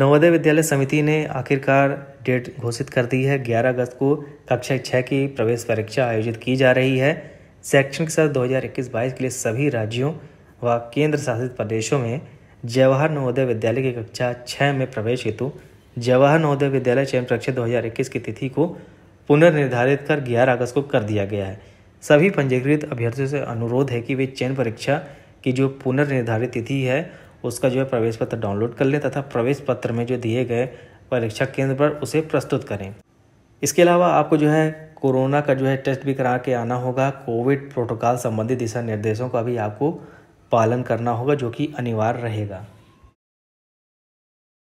नवोदय विद्यालय समिति ने आखिरकार डेट घोषित कर दी है 11 अगस्त को कक्षा छः की प्रवेश परीक्षा आयोजित की जा रही है शैक्षणिक सत्र 2021-22 के लिए सभी राज्यों व केंद्र शासित प्रदेशों में जवाहर नवोदय विद्यालय की कक्षा छः में प्रवेश हेतु जवाहर नवोदय विद्यालय चयन परीक्षा 2021 की तिथि को पुनर्निर्धारित कर 11 अगस्त को कर दिया गया है सभी पंजीकृत अभ्यर्थियों से अनुरोध है कि वे चयन परीक्षा की जो पुनर्निर्धारित तिथि है उसका जो है प्रवेश पत्र डाउनलोड कर लें तथा प्रवेश पत्र में जो दिए गए परीक्षा केंद्र पर उसे प्रस्तुत करें इसके अलावा आपको जो है कोरोना का जो है टेस्ट भी करा के आना होगा कोविड प्रोटोकॉल संबंधी दिशा निर्देशों का भी आपको पालन करना होगा जो कि अनिवार्य रहेगा